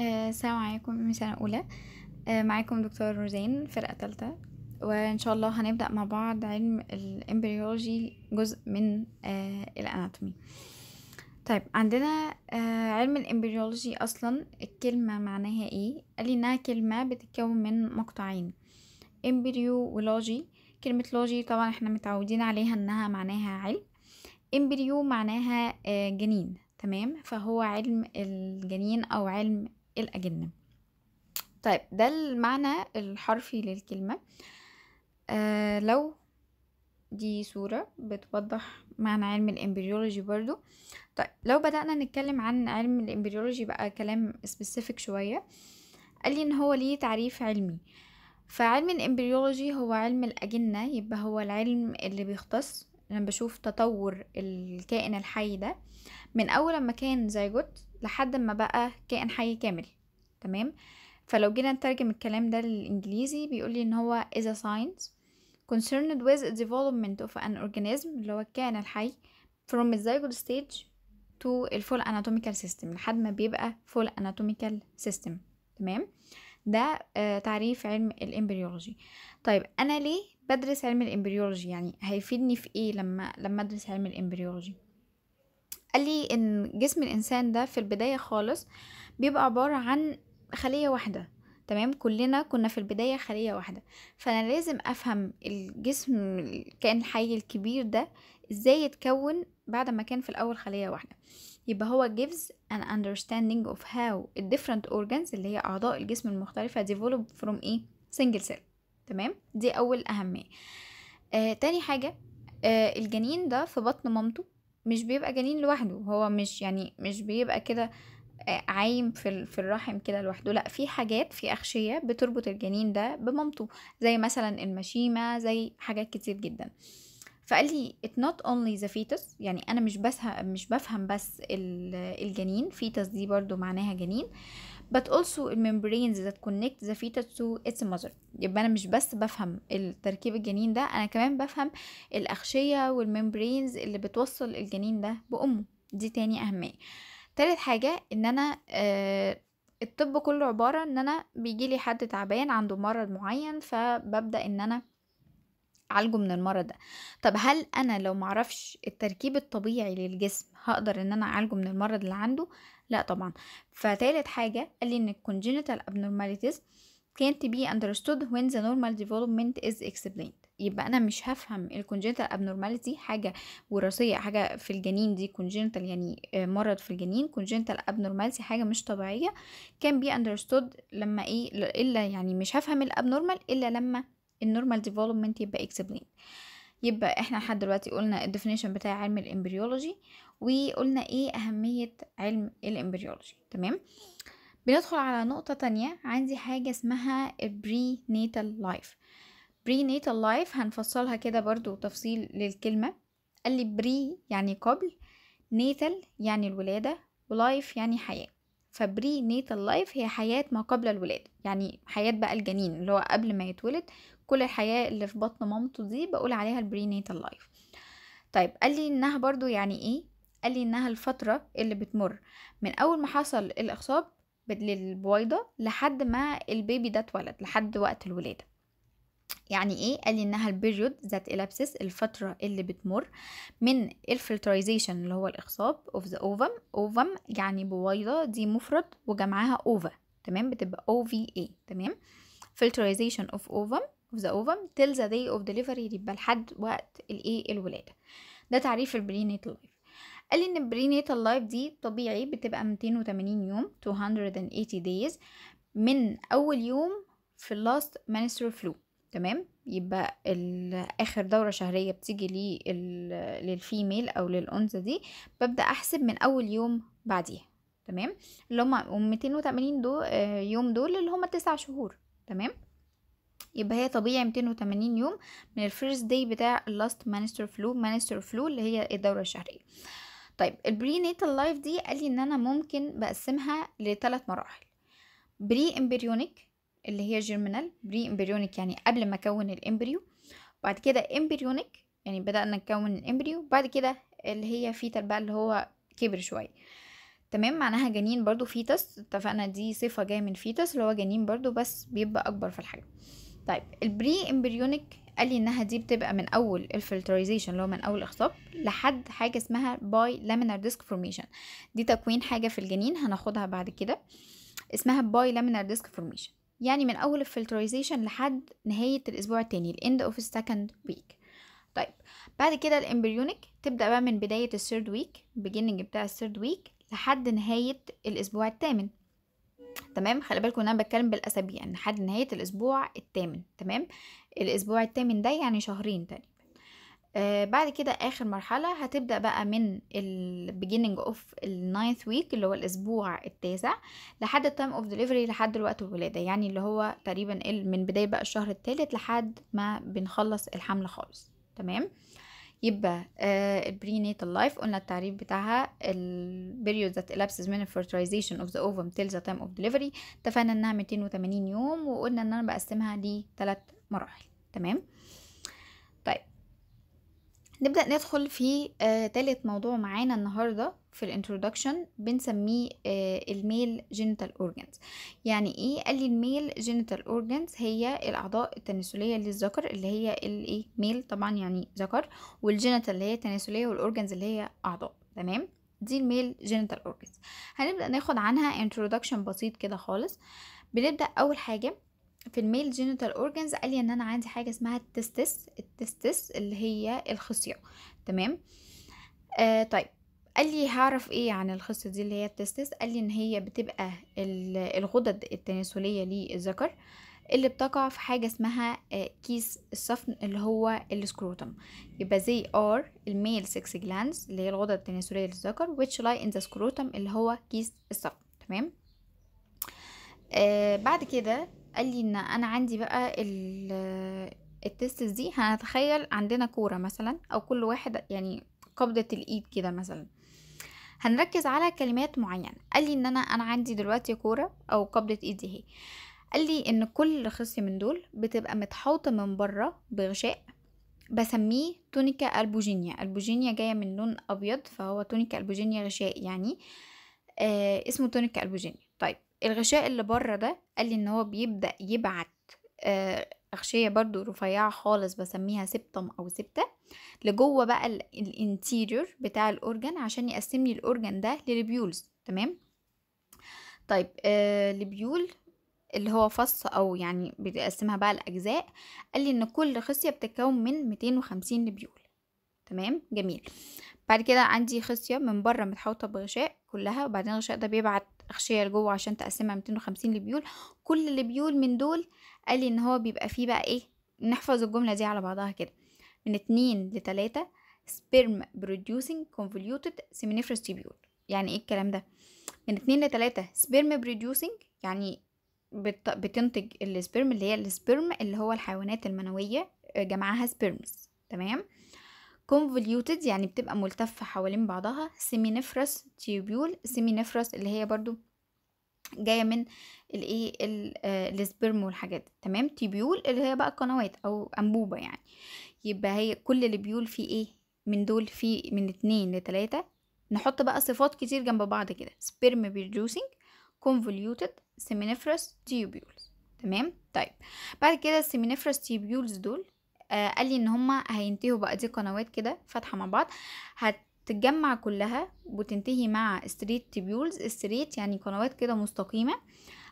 آه، السلام عليكم من سنة أولى آه، معاكم دكتور روزان فرقة تالتة وإن شاء الله هنبدأ مع بعض علم الإمبريولوجي جزء من آه، الأناتومي طيب عندنا علم الإمبريولوجي أصلا الكلمة معناها إيه؟ قال لي إنها كلمة بتتكون من مقطعين إمبريولوجي كلمة لوجي طبعا احنا متعودين عليها إنها معناها علم إمبريو معناها جنين تمام فهو علم الجنين او علم الأجنة طيب ده المعنى الحرفي للكلمة آه لو دي صورة بتوضح معنى علم الامبريولوجي برضو طيب لو بدأنا نتكلم عن علم الامبريولوجي بقى كلام سبيسيفيك شوية قال لي ان هو ليه تعريف علمي فعلم الامبريولوجي هو علم الأجنة يبقى هو العلم اللي بيختص لما بشوف تطور الكائن الحي ده من أول ما كان زيجوت لحد ما بقى كائن حي كامل تمام فلو جينا نترجم الكلام ده للإنجليزي بيقولي إن هو is a science concerned with the development of an organism اللي هو الكائن الحي from the zygote stage to the full anatomical system لحد ما بيبقى full anatomical system تمام ده آه تعريف علم الامبريولوجي طيب انا ليه بدرس علم الامبريولوجي يعني هيفيدني في ايه لما لما ادرس علم الامبريولوجي قال لي ان جسم الانسان ده في البدايه خالص بيبقى عباره عن خلية واحدة تمام كلنا كنا في البداية خلية واحدة فأنا لازم أفهم الجسم الكائن الحي الكبير ده إزاي يتكون بعد ما كان في الأول خلية واحدة يبقى هو gives an understanding of how the different organs اللي هي أعضاء الجسم المختلفة develop from إيه single cell تمام دي أول أهمية آه تاني حاجة آه الجنين ده في بطن مامته مش بيبقى جنين لوحده هو مش يعني مش بيبقى كده آه عايم في في الرحم كده لوحده لا في حاجات في اغشيه بتربط الجنين ده بمامته زي مثلا المشيمه زي حاجات كتير جدا فقال لي it not only the fetus يعني انا مش بس مش بفهم بس الجنين fetus دي برضو معناها جنين but also membranes that connect the fetus to its mother يبقى انا مش بس بفهم التركيب الجنين ده انا كمان بفهم الاغشيه والممبرينز اللي بتوصل الجنين ده بامه دي تاني اهميه تالت حاجة ان انا آه الطب كله عبارة ان انا بيجيلي حد تعبان عنده مرض معين فببدأ ان انا اعالجه من المرض ده طب هل انا لو معرفش التركيب الطبيعي للجسم هقدر ان انا اعالجه من المرض اللي عنده لا طبعا فتالت حاجة قال لي ان الكونجينيتال abnormalities can't be understood when the normal development is explained يبقى انا مش هفهم الكونجنتال ابنورماليتي حاجه وراثيه حاجه في الجنين دي كونجنتال يعني آه، مرض في الجنين كونجنتال ابنورماليتي حاجه مش طبيعيه كان بي اندرستود لما ايه الا يعني مش هفهم الابنورمال الا لما النورمال ديفلوبمنت يبقى اكسبلين يبقى احنا لحد دلوقتي قلنا الديفينيشن بتاع علم الامبريولوجي وقلنا ايه اهميه علم الامبريولوجي تمام بندخل على نقطه تانية عندي حاجه اسمها البري نيتال لايف prenatal life هنفصلها كده برضو تفصيل للكلمة قال لي بري يعني قبل natal يعني الولادة ولايف يعني حياة فبري natal لايف هي حياة ما قبل الولادة يعني حياة بقى الجنين اللي هو قبل ما يتولد كل الحياة اللي في بطن مامته دي بقول عليها البري natal لايف طيب قال لي انها برضو يعني ايه قال لي انها الفترة اللي بتمر من اول ما حصل الاخصاب للبويضة لحد ما البيبي ده اتولد لحد وقت الولادة يعني ايه قال لي انها البيريود ذات الابسس الفتره اللي بتمر من الفلترايزيشن اللي هو الاخصاب اوف ذا اوفم اوفم يعني بويضه دي مفرد وجمعها اوفا تمام بتبقى او في اي تمام فلترايزيشن اوف اوفم اوف ذا اوفم تيل ذا day اوف ديليفري يبقى لحد وقت الايه الولاده ده تعريف البرينيتال لايف قال لي ان البرينيتال لايف دي طبيعي بتبقى 280 يوم 280 دايز من اول يوم في اللاست menstrual فلو تمام يبقى اخر دوره شهريه بتيجي للفيميل او للانثى دي ببدا احسب من اول يوم بعديها تمام اللي هم 280 دو آه، يوم دول اللي هم تسع شهور تمام يبقى هي طبيعي 280 يوم من الفيرست داي بتاع اللاست مانستر فلو مانستر فلو اللي هي الدوره الشهريه طيب نيتال لايف دي قال لي ان انا ممكن بقسمها لثلاث مراحل بري امبريونيك اللي هي جيرمينال بري امبريونيك يعني قبل ما اكون الامبريو بعد كده امبريونيك يعني بدأنا نكون الامبريو بعد كده اللي هي فيتال بقى اللي هو كبر شوية تمام معناها جنين برضو فيتس اتفقنا دي صفة جاية من فيتس اللي هو جنين برضو بس بيبقى أكبر في الحجم طيب البري امبريونيك قال لي انها دي بتبقى من اول الفلترايزيشن اللي هو من اول اخصاب لحد حاجه اسمها باي لامينار ديسك فورميشن دي تكوين حاجه في الجنين هناخدها بعد كده اسمها باي لامينار ديسك فورميشن يعني من أول الفلترايزيشن لحد نهاية الأسبوع التاني الإند أوف second week طيب بعد كده الامبريونيك تبدأ بقى من بداية الثيرد ويك beginning بتاع الثيرد ويك لحد نهاية الأسبوع الثامن تمام خلي بالكم ان انا بتكلم بالاسابيع يعني لحد نهايه الاسبوع الثامن تمام الاسبوع الثامن ده يعني شهرين تاني آه، بعد كده اخر مرحله هتبدا بقى من ال البيجيننج اوف ninth week اللي هو الاسبوع التاسع لحد ال time of delivery لحد الوقت الولاده يعني اللي هو تقريبا من بدايه بقى الشهر الثالث لحد ما بنخلص الحملة خالص تمام يبقى ال آه، prenatal life قلنا التعريف بتاعها ال period that elapses من fertilization of the ovum till the time of delivery اتفقنا انها 280 يوم وقلنا ان انا بقسمها لثلاث مراحل تمام نبدأ ندخل في آه تالت موضوع معانا النهاردة في الانترودكشن بنسميه آه الميل جينيتال اورجانز يعني ايه قال لي الميل جينيتال اورجانز هي الاعضاء التناسليه للذكر اللي هي الايه ميل طبعا يعني ذكر والجينيتال اللي هي تناسليه والاورجانز اللي هي اعضاء تمام دي الميل جينيتال اورجانز هنبدا ناخد عنها انترودكشن بسيط كده خالص بنبدا اول حاجه في الميل جينيتال اورجنز قال لي ان انا عندي حاجه اسمها التستس التستس اللي هي الخصيه تمام آه طيب قال لي هعرف ايه عن الخصية دي اللي هي التستس قال لي ان هي بتبقى الغدد التناسلية للذكر اللي بتقع في حاجة اسمها آه، كيس الصفن اللي هو السكروتم يبقى زي ار الميل سكس جلانز اللي هي الغدد التناسلية للذكر which lie in the scrotum اللي هو كيس الصفن تمام آه بعد كده قال لي ان انا عندي بقى التستس دي هنتخيل عندنا كورة مثلا او كل واحد يعني قبضة الايد كده مثلا هنركز على كلمات معينة قال لي ان انا انا عندي دلوقتي كورة او قبضة ايدي اهي قال لي ان كل خصي من دول بتبقى متحوطة من بره بغشاء بسميه تونيكا البوجينيا البوجينيا جاية من لون ابيض فهو تونيكا البوجينيا غشاء يعني آه اسمه تونيكا البوجينيا طيب الغشاء اللي بره ده قال لي ان هو بيبدأ يبعت آه، أغشية برضو رفيعة خالص بسميها سبتم أو سبتة لجوه بقى الانتيريور بتاع الأورجن عشان يقسم لي الأورجن ده للبيولز تمام طيب آه لبيول اللي هو فص أو يعني بيقسمها بقى لأجزاء قال لي إن كل خصية بتتكون من 250 لبيول تمام جميل بعد كده عندي خصية من بره متحوطة بغشاء كلها وبعدين الغشاء ده بيبعت أغشية لجوه عشان تقسمها 250 لبيول كل البيول من دول قال لي إن هو بيبقى فيه بقى إيه نحفظ الجملة دي على بعضها كده من اتنين لتلاتة سبيرم producing كونفوليوتد سيمينيفرس تيبيول يعني ايه الكلام ده من اتنين لتلاتة سبيرم producing يعني بت... بتنتج السبرم اللي هي السبرم اللي هو الحيوانات المنوية جمعها سبرمز تمام convoluted يعني بتبقى ملتفة حوالين بعضها seminiferous tubule seminiferous اللي هي برضو جاية من الايه السبرم آه، والحاجات تمام تيبيول اللي هي بقى قنوات او انبوبة يعني يبقى هي كل البيول في ايه من دول في من اتنين لتلاتة نحط بقى صفات كتير جنب بعض كده سبرم producing convoluted seminiferous tubules تمام طيب بعد كده السيمينيفرس تيبيولز دول آه قال لي ان هما هينتهوا بقى دي قنوات كده فاتحه مع بعض هتتجمع كلها وتنتهي مع ستريت تيبيولز ستريت يعني قنوات كده مستقيمه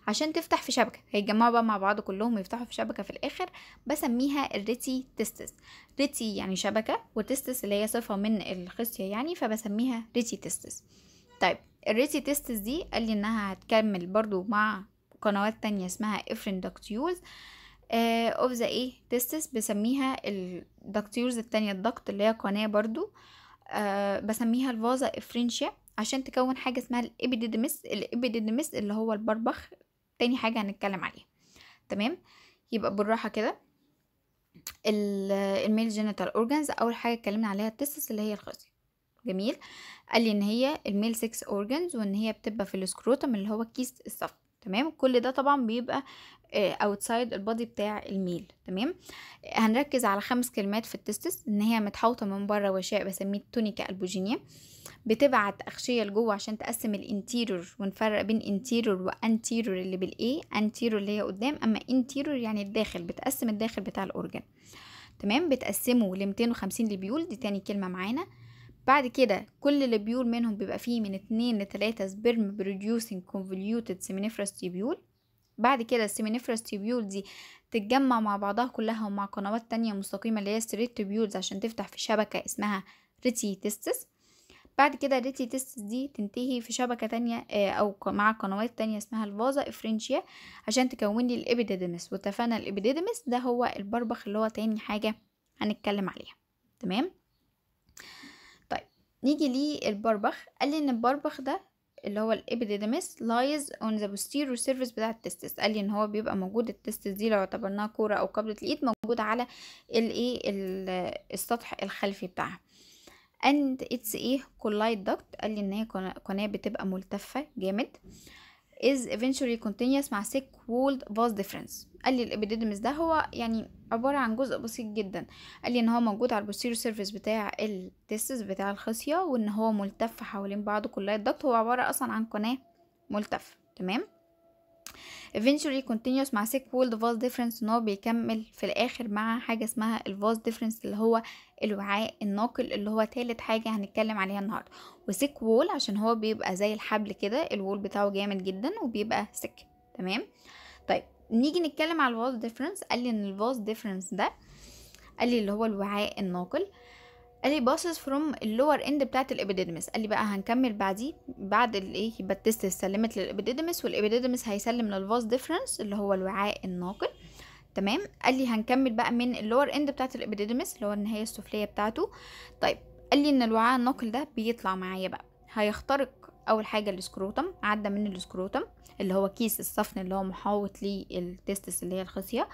عشان تفتح في شبكه هيتجمعوا بقى مع بعض كلهم ويفتحوا في شبكه في الاخر بسميها الريتي تستس ريتي يعني شبكه وتستس اللي هي صفه من الخصيه يعني فبسميها ريتي تستس طيب الريتي تستس دي قال لي انها هتكمل برضو مع قنوات تانية اسمها افرين آه اوف ذا ايه تيستس بسميها الدكتيورز التانية الضغط اللي هي قناة برضو آه بسميها الفازا افرينشيا عشان تكون حاجة اسمها الابيديدمس الابيديدمس اللي هو البربخ تاني حاجة هنتكلم عليها تمام يبقى بالراحة كده الميل جينيتال اورجانز اول حاجة اتكلمنا عليها التيستس اللي هي الخصية جميل قال لي ان هي الميل سكس اورجانز وان هي بتبقى في السكروتم اللي هو كيس الصف تمام كل ده طبعا بيبقى اوتسايد آه، البادي بتاع الميل تمام هنركز على خمس كلمات في التستس ان هي متحوطه من بره وشاء بسميه تونيكا البوجينيا بتبعت اغشيه لجوه عشان تقسم الانتيرور ونفرق بين انتيرور وانتيرور اللي بالاي انتيرور اللي هي قدام اما انتيرور يعني الداخل بتقسم الداخل بتاع الاورجن تمام بتقسمه ل 250 لبيول دي تاني كلمه معانا بعد كده كل البيول منهم بيبقى فيه من اتنين لتلاتة سبرم بروديوسنج كونفوليوتد سيمينيفرس تيبيول بعد كده السيمينيفرس تيبيول دي تتجمع مع بعضها كلها ومع قنوات تانية مستقيمة اللي هي ستريت تيبيولز عشان تفتح في شبكة اسمها ريتي تيستس بعد كده الريتي تيستس دي تنتهي في شبكة تانية آه، أو مع قنوات تانية اسمها الفازا إفرنشيا عشان تكون لي الإبيديدمس واتفقنا الإبيديدمس ده هو البربخ اللي هو تاني حاجة هنتكلم عليها تمام طيب نيجي للبربخ قال لي إن البربخ ده اللي هو الابيديدمس لايز on the posterior surface بتاع التستس قال لي ان هو بيبقى موجود التستس دي لو اعتبرناها كوره او قبضه الايد موجود على الايه السطح الخلفي بتاعها اند اتس ايه كولايد duct قال لي ان هي قناه بتبقى ملتفه جامد is eventually continuous مع thick walled vast difference قال لي الابيديدمس ده هو يعني عبارة عن جزء بسيط جدا قال لي ان هو موجود على البوستيريور سيرفيس بتاع التستس بتاع الخصية وان هو ملتف حوالين بعضه كلية الضغط هو عبارة اصلا عن قناة ملتفة تمام eventually continuous مع sick wall the vast difference ان هو بيكمل في الاخر مع حاجة اسمها ال vast difference اللي هو الوعاء الناقل اللي هو تالت حاجة هنتكلم عليها النهاردة وسيك وول عشان هو بيبقى زي الحبل كده الوول بتاعه جامد جدا وبيبقى سك تمام طيب نيجي نتكلم على vast ديفرنس قال لي ان vast ديفرنس ده قال لي اللي هو الوعاء الناقل قال لي باسز فروم اللور اند بتاعت الابيديدمس قال لي بقى هنكمل بعديه بعد الايه يبقى التست سلمت للابيديدمس والابيديدمس هيسلم للفاز ديفرنس اللي هو الوعاء الناقل تمام قال لي هنكمل بقى من اللور اند بتاعت الابيديدمس اللي هو النهايه السفليه بتاعته طيب قال لي ان الوعاء الناقل ده بيطلع معايا بقى هيخترق اول حاجه السكروتم عدى من السكروتم اللي هو كيس الصفن اللي هو محاوط للتستس اللي هي الخصيه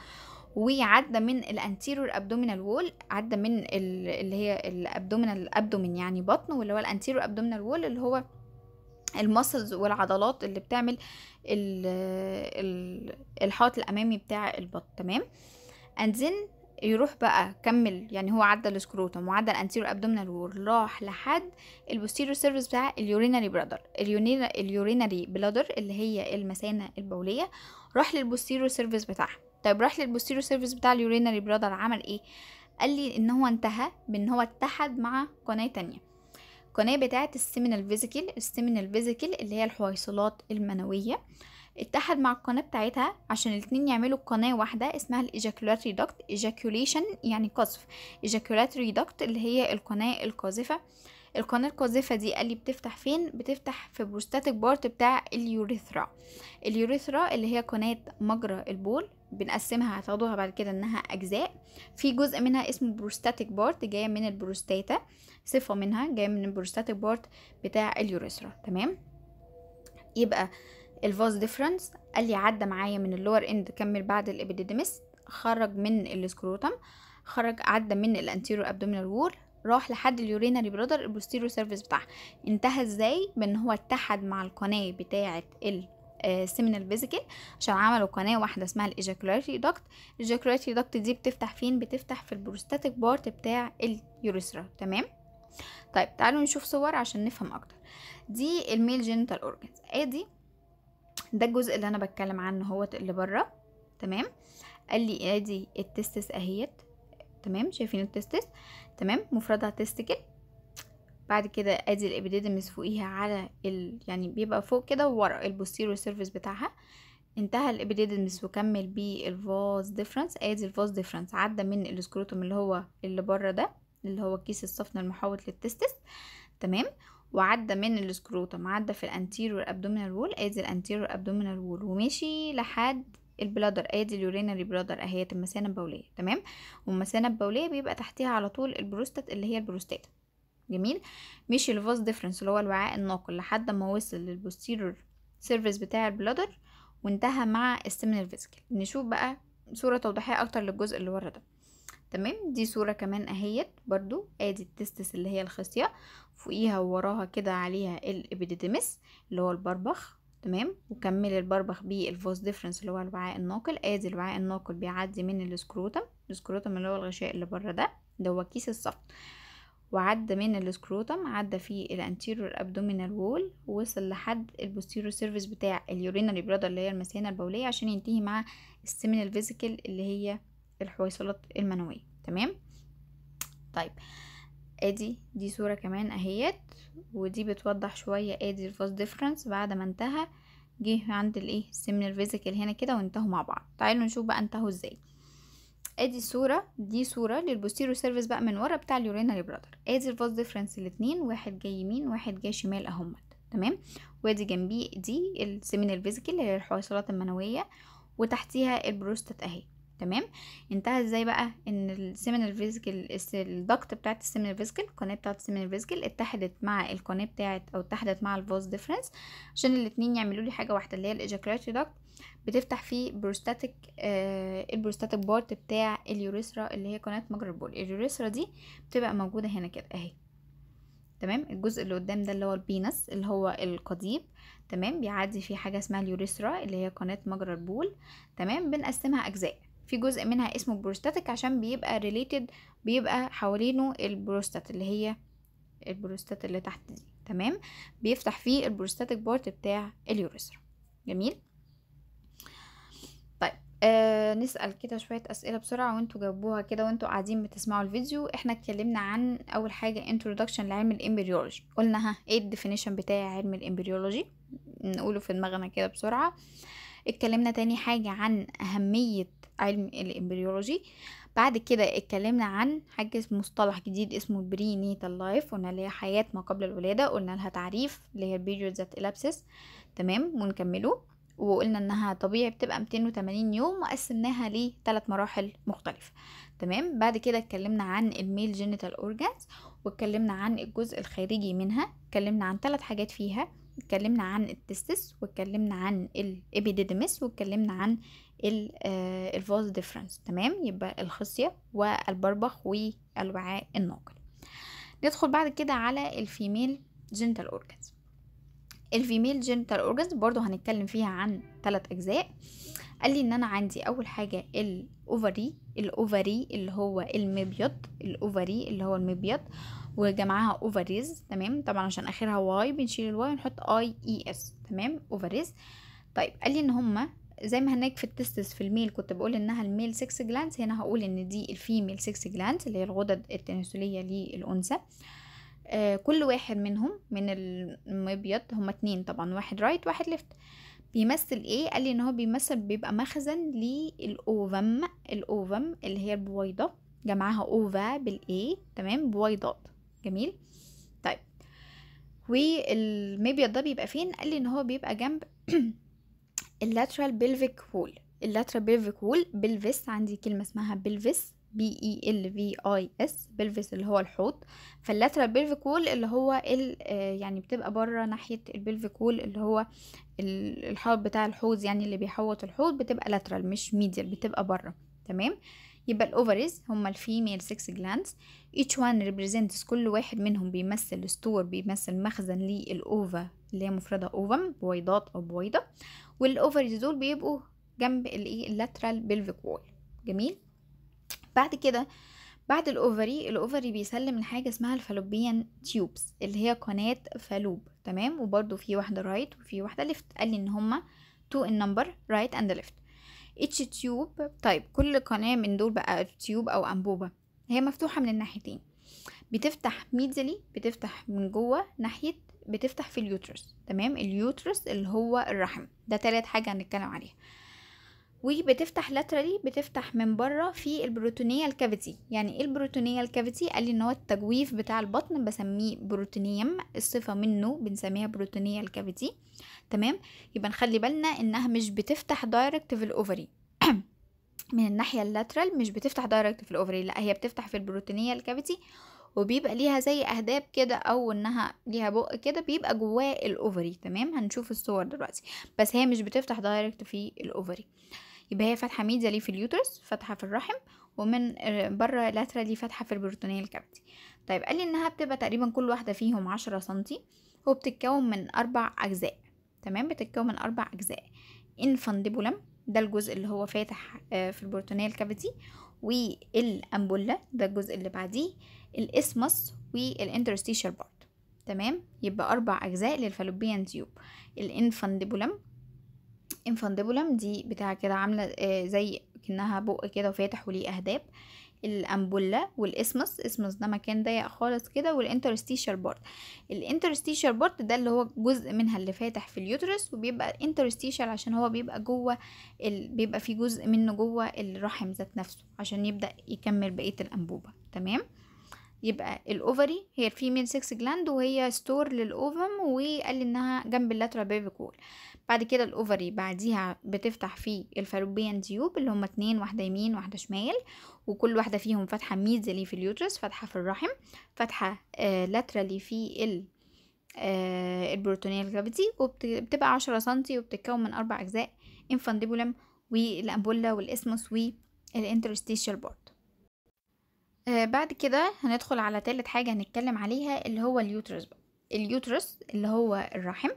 وعدى من الانتيرور ابدومينال وول عدى من اللي هي الابدومينال ابدومين يعني بطن واللي هو الانتيرور ابدومينال وول اللي هو المسلز والعضلات اللي بتعمل الحائط الامامي بتاع البطن تمام اند ذن يروح بقى كمل يعني هو عدى السكروتوم وعدى الانتيرور ابدومينال وول راح لحد البوستيرور سيرفيس بتاع اليورينري برادر اليورينري بلادر اللي هي المثانه البوليه راح للبوستيرور سيرفيس بتاعها طيب راح للبوستيريو سيرفيس بتاع اليورينري برادر عمل ايه قال لي ان هو انتهى بان هو اتحد مع قناه تانية القناه بتاعه السيمينال فيزيكل السيمينال فيزيكل اللي هي الحويصلات المنويه اتحد مع القناة بتاعتها عشان الاتنين يعملوا قناة واحدة اسمها الايجاكولاتري دكت ايجاكوليشن يعني قذف ايجاكولاتري دكت اللي هي القناة القاذفة القناه القاذفه دي قال لي بتفتح فين بتفتح في بروستاتيك بارت بتاع اليوريثرا اليوريثرا اللي هي قناه مجرى البول بنقسمها هتاخدوها بعد كده انها اجزاء في جزء منها اسمه بروستاتيك بارت جايه من البروستاتا صفه منها جايه من البروستاتيك بارت بتاع اليوريثرا تمام يبقى الفاز ديفرنس قال لي عدى معايا من اللور اند كمل بعد الابيديدمس خرج من السكروتم خرج عدى من الانتيرو ابدومينال وول راح لحد اليوريناري برودر البوستيريو سيرفيس بتاعها انتهى ازاي بان هو اتحد مع القناه بتاعه ال سيمينال آه، فيزيكال عشان عملوا قناه واحده اسمها الايجاكولاتي دكت الايجاكولاتي دكت دي بتفتح فين بتفتح في البروستاتيك بارت بتاع اليوريثرا تمام طيب تعالوا نشوف صور عشان نفهم اكتر دي الميل جينيتال اورجنز ادي ده الجزء اللي انا بتكلم عنه هو اللي بره تمام قال لي ادي التستس اهيت تمام شايفين التستس تمام مفردها تستكل بعد كده ادي الابيديدمس فوقيها على ال... يعني بيبقى فوق كده وورا البوستيريور سيرفيس بتاعها انتهى الابيديدمس وكمل بيه الفاز ديفرنس ادي الفاز ديفرنس عدى من السكروتوم اللي هو اللي بره ده اللي هو كيس الصفن المحوط للتستس تمام وعدى من السكروتوم عدى في الانتيريور ابدومينال وول ادي الانتيريور ابدومينال وول وماشي لحد البلادر ادي اليورينري بلادر اهي المثانه البوليه تمام والمثانه البوليه بيبقى تحتها على طول البروستات اللي هي البروستاتا جميل مشي الفاز ديفرنس اللي هو الوعاء الناقل لحد ما وصل للبوستيرور سيرفيس بتاع البلادر وانتهى مع السمنال فيسكل نشوف بقى صوره توضيحيه اكتر للجزء اللي ورا ده تمام دي صورة كمان اهيت برضو ادي آه، التستس اللي هي الخصية فوقيها ووراها كده عليها الابيديديمس اللي هو البربخ تمام وكمل البربخ بالفوس ديفرنس اللي هو الوعاء الناقل ادي الوعاء الناقل بيعدي من السكروتم السكروتم اللي هو الغشاء اللي بره ده ده هو كيس الصف وعدى من السكروتم عدى في الانتيريور ابدومينال وول وصل لحد البوستيريور سيرفيس بتاع اليورينري برادر اللي هي المثانه البوليه عشان ينتهي مع السيمينال فيزيكل اللي هي الحويصلات المنويه تمام طيب آه ادي دي صورة كمان اهيت ودي بتوضح شوية ادي الفاز ديفرنس بعد ما انتهى جه عند الايه السيمينال فيزيكال هنا كده وانتهوا مع بعض تعالوا نشوف بقى انتهوا ازاي ادي الصورة دي صورة للبوستيرو سيرفيس بقى من ورا بتاع اليورينري برادر ادي الفاز ديفرنس الاتنين واحد جاي يمين واحد جاي شمال اهمت تمام وادي جنبيه دي السيمينال فيزيكال اللي هي الحويصلات المنوية وتحتيها البروستات اهي تمام انتهى ازاي بقى ان السيمينال فيزيكال الضغط بتاعت السيمينال فيزيكال القناه بتاعت السيمينال فيزيكال اتحدت مع القناه بتاعت او اتحدت مع الفوز ديفرنس عشان الاتنين يعملوا لي حاجه واحده اللي هي الايجاكولاتوري داكت بتفتح فيه بروستاتيك آه البروستاتيك بارت بتاع اليوريثرا اللي هي قناه مجرى البول اليوريثرا دي بتبقى موجوده هنا كده اهي تمام الجزء اللي قدام ده اللي هو البينس اللي هو القضيب تمام بيعدي فيه حاجه اسمها اليوريثرا اللي هي قناه مجرى البول تمام بنقسمها اجزاء في جزء منها اسمه بروستاتيك عشان بيبقى ريليتد بيبقى حوالينه البروستات اللي هي البروستات اللي تحت دي تمام بيفتح فيه البروستاتيك بارت بتاع اليوريثرا جميل طيب آه نسأل كده شوية أسئلة بسرعة وانتوا جاوبوها كده وانتوا قاعدين بتسمعوا الفيديو احنا اتكلمنا عن أول حاجة introduction لعلم الامبريولوجي قلنا ها ايه الديفينيشن بتاع علم الامبريولوجي نقوله في دماغنا كده بسرعة اتكلمنا تاني حاجة عن أهمية علم الامبريولوجي بعد كده اتكلمنا عن حاجة مصطلح جديد اسمه البري نيتال لايف قلنا اللي هي حياة ما قبل الولادة قلنا لها تعريف اللي هي البيريود ذات الابسس تمام ونكمله وقلنا انها طبيعي بتبقى 280 يوم وقسمناها لثلاث مراحل مختلفة تمام بعد كده اتكلمنا عن الميل جينيتال اورجانز واتكلمنا عن الجزء الخارجي منها اتكلمنا عن ثلاث حاجات فيها اتكلمنا عن التستس واتكلمنا عن الابيديدمس واتكلمنا عن آه، الفاز ديفرنس تمام يبقى الخصية والبربخ والوعاء الناقل ندخل بعد كده على الفيميل جنتال اورجانز الفيميل جنتال اورجانز برضو هنتكلم فيها عن ثلاث اجزاء قال لي ان انا عندي اول حاجه الاوفري الاوفري اللي هو المبيض الاوفري اللي هو المبيض وجمعها اوفريز تمام طبعا عشان اخرها واي بنشيل الواي ونحط اي اي اس تمام اوفريز طيب قال لي ان هما زي ما هناك في التستس في الميل كنت بقول انها الميل سكس جلانس هنا هقول ان دي الفيميل سكس جلانس اللي هي الغدد التناسليه للانثى آه كل واحد منهم من المبيض هما اتنين طبعا واحد رايت واحد ليفت بيمثل ايه قال لي ان هو بيمثل بيبقى مخزن للاوفم الاوفم اللي هي البويضه جمعها اوفا بالاي تمام بويضات جميل طيب والمبيض ده بيبقى فين قال لي ان هو بيبقى جنب اللاترال بيلفيك وول اللاترال بيلفيك وول بيلفيس عندي كلمة اسمها بيلفيس بي اي ال في اي اس بيلفيس اللي هو الحوض فاللاترال بيلفيك وول اللي هو ال آه، يعني بتبقى بره ناحية البيلفيك وول اللي هو الحوض بتاع الحوض يعني اللي بيحوط الحوض بتبقى لاترال مش ميديال بتبقى بره تمام يبقى الاوفريز هما الفيميل سكس جلاندز each one represents كل واحد منهم بيمثل ستور بيمثل مخزن للاوفا اللي هي مفردة اوفم بويضات او بويضة والاوفريز دول بيبقوا جنب الايه اللاترال بيلفيك وول جميل بعد كده بعد الاوفري الاوفري بيسلم لحاجه اسمها الفالوبيان تيوبس اللي هي قناه فالوب تمام وبرده في واحده رايت وفي واحده ليفت قال لي ان هما تو ان نمبر رايت اند ليفت اتش تيوب طيب كل قناه من دول بقى تيوب او انبوبه هي مفتوحه من الناحيتين بتفتح ميدلي بتفتح من جوه ناحيه بتفتح في اليوترس تمام اليوترس اللي هو الرحم ده تالت حاجة هنتكلم عليها وبتفتح لاترالي بتفتح من بره في البروتونيه الكافيتي يعني ايه البروتونيه الكافيتي قال لي ان هو التجويف بتاع البطن بسميه بروتونيم الصفه منه بنسميها بروتونيه الكافيتي تمام يبقى نخلي بالنا انها مش بتفتح دايركت في الاوفري من الناحيه اللاترال مش بتفتح دايركت في الاوفري لا هي بتفتح في البروتونيه الكافيتي وبيبقى ليها زي اهداب كده او انها ليها بق كده بيبقى جواه الاوفري تمام هنشوف الصور دلوقتي بس هي مش بتفتح دايركت في الاوفري يبقى هي فاتحه ميديا ليه في اليوترس فاتحه في الرحم ومن بره لاترالي فاتحه في البروتونيه الكبدي طيب قال لي انها بتبقى تقريبا كل واحده فيهم عشرة سنتي وبتتكون من اربع اجزاء تمام بتتكون من اربع اجزاء انفانديبولم ده الجزء اللي هو فاتح آه، في البروتونيه الكبدي والأمبولة ده الجزء اللي بعديه الإسمس والإنترستيشال بارت تمام يبقى أربع أجزاء للفالوبيان تيوب الإنفانديبولم إنفانديبولم دي بتاع كده عاملة آه، زي كأنها بق كده وفاتح وليه أهداب الأمبولة والإسمس إسمس ده مكان ضيق خالص كده والإنترستيشر بارت الإنترستيشر بارت ده اللي هو جزء منها اللي فاتح في اليوترس وبيبقى انترستيشال عشان هو بيبقى جوه ال... بيبقى فيه جزء منه جوه الرحم ذات نفسه عشان يبدأ يكمل بقية الأنبوبة تمام يبقى الاوفري هي الفيميل سكس جلاند وهي ستور للاوفم وقال انها جنب اللاترال بيبيك وول بعد كده الاوفري بعديها بتفتح فيه الفالوبيان تيوب اللي هما اتنين واحده يمين واحده شمال وكل واحده فيهم فتحة ميدلي في اليوترس فتحة في الرحم فتحة آه لاترالي في ال آه البروتونيال جرافيتي وبتبقى عشرة سنتي وبتتكون من أربع أجزاء انفانديبولم والأمبولا والإسموس والإنترستيشال بورد آه بعد كده هندخل على تالت حاجة هنتكلم عليها اللي هو اليوترس بقى. اليوترس اللي هو الرحم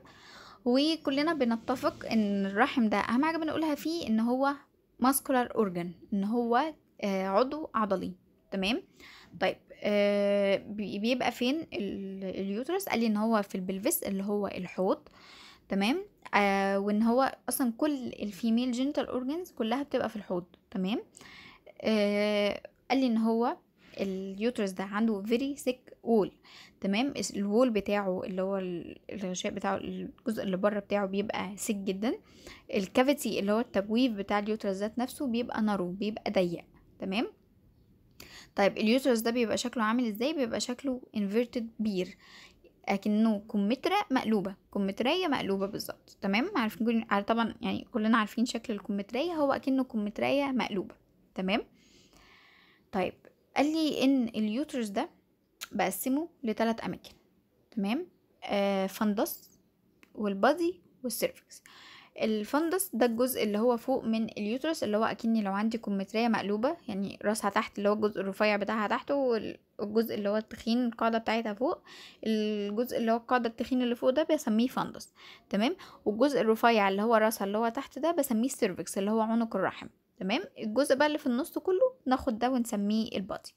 وكلنا بنتفق ان الرحم ده اهم حاجه بنقولها فيه ان هو ماسكولار اورجان ان هو آه، عضو عضلي تمام طيب آه، بيبقى فين اليوترس قال لي ان هو في البلفس اللي هو الحوض تمام آه، وان هو اصلا كل الفيميل جينيتال اورجانز كلها بتبقى في الحوض تمام قال لي ان هو اليوترس ده عنده فيري سيك وول تمام الوول بتاعه اللي هو الغشاء بتاعه الجزء اللي بره بتاعه بيبقى سيك جدا الكافيتي اللي هو التبويب بتاع اليوترس ذات نفسه بيبقى نارو بيبقى ضيق تمام طيب اليوترس ده بيبقى شكله عامل ازاي بيبقى شكله انفيرتد بير اكنه كمترة مقلوبه كمترية مقلوبه بالظبط تمام عارفين طبعا يعني كلنا عارفين شكل الكمترية هو اكنه كمترية مقلوبه تمام طيب قال لي ان اليوترس ده بقسمه لثلاث اماكن تمام آه فندس والبادي والسيرفكس الفندس ده الجزء اللي هو فوق من اليوترس اللي هو اكني لو عندي كمتريه مقلوبه يعني راسها تحت اللي هو الجزء الرفيع بتاعها تحت والجزء اللي هو التخين القاعده بتاعتها فوق الجزء اللي هو القاعده التخين اللي فوق ده بسميه فندس تمام والجزء الرفيع اللي هو راسها اللي هو تحت ده بسميه السيرفكس اللي هو عنق الرحم تمام الجزء بقى اللي في النص كله ناخد ده ونسميه البادي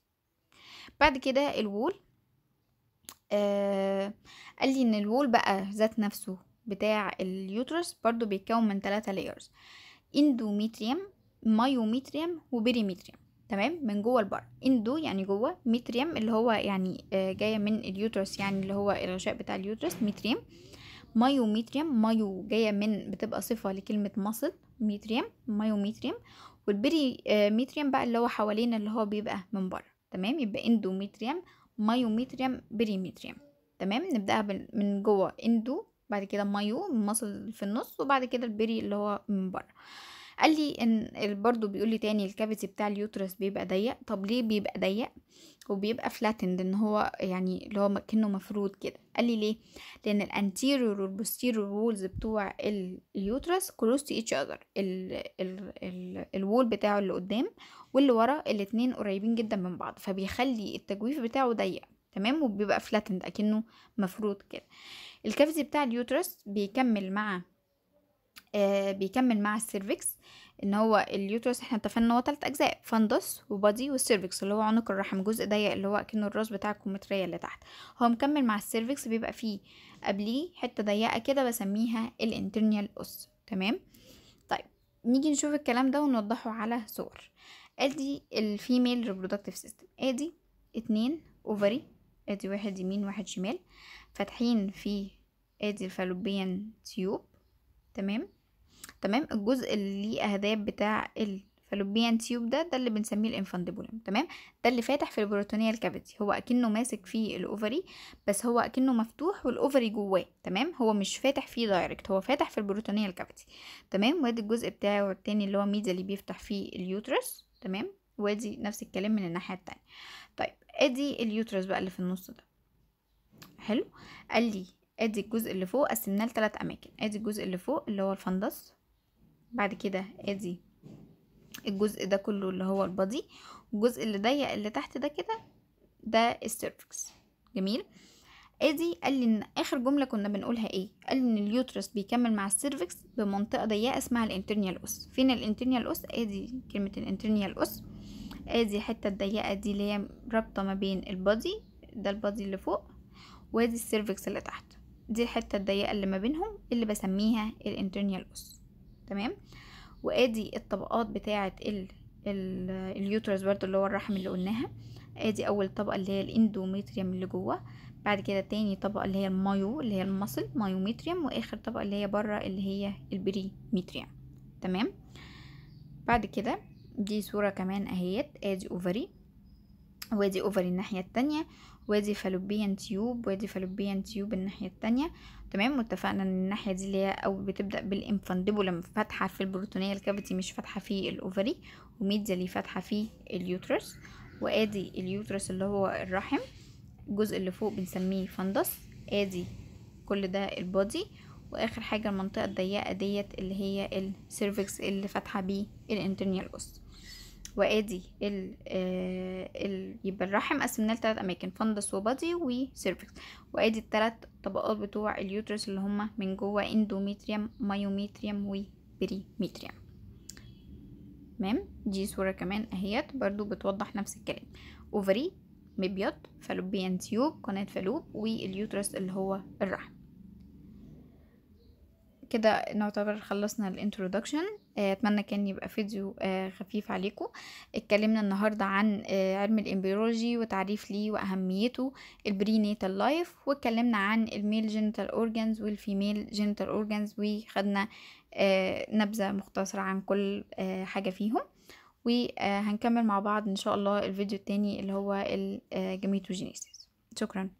بعد كده الوول آه قال لي ان الوول بقى ذات نفسه بتاع اليوترس برضو بيتكون من ثلاثة لايرز اندوميتريم مايوميتريم وبيريميتريم تمام من جوه البر اندو يعني جوه ميتريم اللي هو يعني آه جايه من اليوترس يعني اللي هو الغشاء بتاع اليوترس ميتريم مايوميتريم مايو جايه من بتبقى صفه لكلمه مصل ميتريم ميتريم والبري آه، ميتريم بقى اللي هو حوالينا اللي هو بيبقى من بره تمام يبقى اندو ميتريم بري ميتريم تمام نبداها من جوه اندو بعد كده مايو مصل في النص وبعد كده البري اللي هو من بره قال لي ان برضو بيقول لي تاني الكافيتي بتاع اليوترس بيبقى ضيق طب ليه بيبقى ضيق وبيبقى فلاتند ان هو يعني اللي هو كأنه مفرود كده قال لي ليه لان الانتيرور والبوستيرور وولز بتوع اليوترس كلوز تو ايتش اذر الوول بتاعه اللي قدام واللي ورا الاتنين قريبين جدا من بعض فبيخلي التجويف بتاعه ضيق تمام وبيبقى فلاتند اكنه مفرود كده الكافيتي بتاع اليوترس بيكمل مع آه، بيكمل مع السيرفكس ان هو اليوترس احنا اتفقنا ان هو تلت اجزاء فندس وبادي والسيرفكس اللي هو عنق الرحم جزء ضيق اللي هو كأنه الراس بتاع الكمثريه اللي تحت هو مكمل مع السيرفكس بيبقى فيه قبليه حته ضيقه كده بسميها الانترنيال اس تمام طيب نيجي نشوف الكلام ده ونوضحه على صور ادي الفيميل ريبرودكتيف سيستم ادي اتنين اوفري ادي واحد يمين واحد شمال فاتحين في ادي الفالوبيان تيوب تمام تمام الجزء اللي ليه اهداب بتاع الفالوبيان تيوب ده ده اللي بنسميه الانفانديبولم تمام ده اللي فاتح في البروتونيال كافيتي هو اكنه ماسك فيه الاوفري بس هو اكنه مفتوح والاوفري جواه تمام هو مش فاتح فيه دايركت هو فاتح في البروتونيال كافيتي تمام وادي الجزء بتاعه التاني اللي هو ميزا اللي بيفتح فيه اليوترس تمام وادي نفس الكلام من الناحيه التانية طيب ادي اليوترس بقى اللي في النص ده حلو قال لي ادي الجزء اللي فوق قسمناه لتلات اماكن ادي الجزء اللي فوق اللي هو الفندس بعد كده ادي الجزء ده كله اللي هو البادي والجزء اللي ضيق اللي تحت ده كده ده السيرفكس جميل ادي قال لي ان اخر جمله كنا بنقولها ايه قال ان اليوترس بيكمل مع السيرفكس بمنطقه ضيقه اسمها الانترنيال اس فين الانترنيال اس ادي كلمه الانترنيال اس ادي الحته الضيقه دي اللي هي رابطه ما بين البادي ده البادي اللي فوق وادي السيرفكس اللي تحت دي الحتة الضيقة اللي ما بينهم اللي بسميها الانترنيال اوس تمام وادي الطبقات بتاعة اليوترس برضو اللي هو الرحم اللي قلناها ادي اول طبقة اللي هي الاندوميتريوم اللي جوه بعد كده تاني طبقة اللي هي المايو اللي هي المصل مايوميتريوم واخر طبقة اللي هي بره اللي هي البريميتريوم تمام بعد كده دي صورة كمان اهيت ادي اوفري وادي اوفري الناحية التانية وادي فالوبيان تيوب وادي فالوبيان تيوب الناحية التانية تمام واتفقنا ان الناحية دي اللي هي او بتبدأ بالانفندبولم فاتحة في البروتونية الكافيتي مش فاتحة في الاوفري وميديا اللي فاتحة في اليوترس وادي اليوترس اللي هو الرحم الجزء اللي فوق بنسميه فندس ادي كل ده البودي واخر حاجة المنطقة الضيقة ديت اللي هي السيرفكس اللي فاتحة بيه الانترنيال اوست وادي ال آه، ال يبقى الرحم قسمناه لتلات اماكن فندس وبادي وسيرفكس وادي التلات طبقات بتوع اليوترس اللي هما من جوه اندوميتريم مايوميتريم وبريميتريم تمام دي صوره كمان اهيت برضو بتوضح نفس الكلام اوفري مبيض فالوبيان تيوب قناه فالوب واليوترس اللي هو الرحم كده نعتبر خلصنا الانترودكشن آه، اتمنى كان يبقى فيديو آه، خفيف عليكم اتكلمنا النهارده عن آه، علم الامبيرولوجي وتعريف ليه واهميته البرينيتال لايف واتكلمنا عن الميل جينيتال اورجانز والفيميل جينيتال اورجانز وخدنا نبذه مختصره عن كل حاجه فيهم وهنكمل مع بعض ان شاء الله الفيديو التاني اللي هو الجميتوجينيسيس شكرا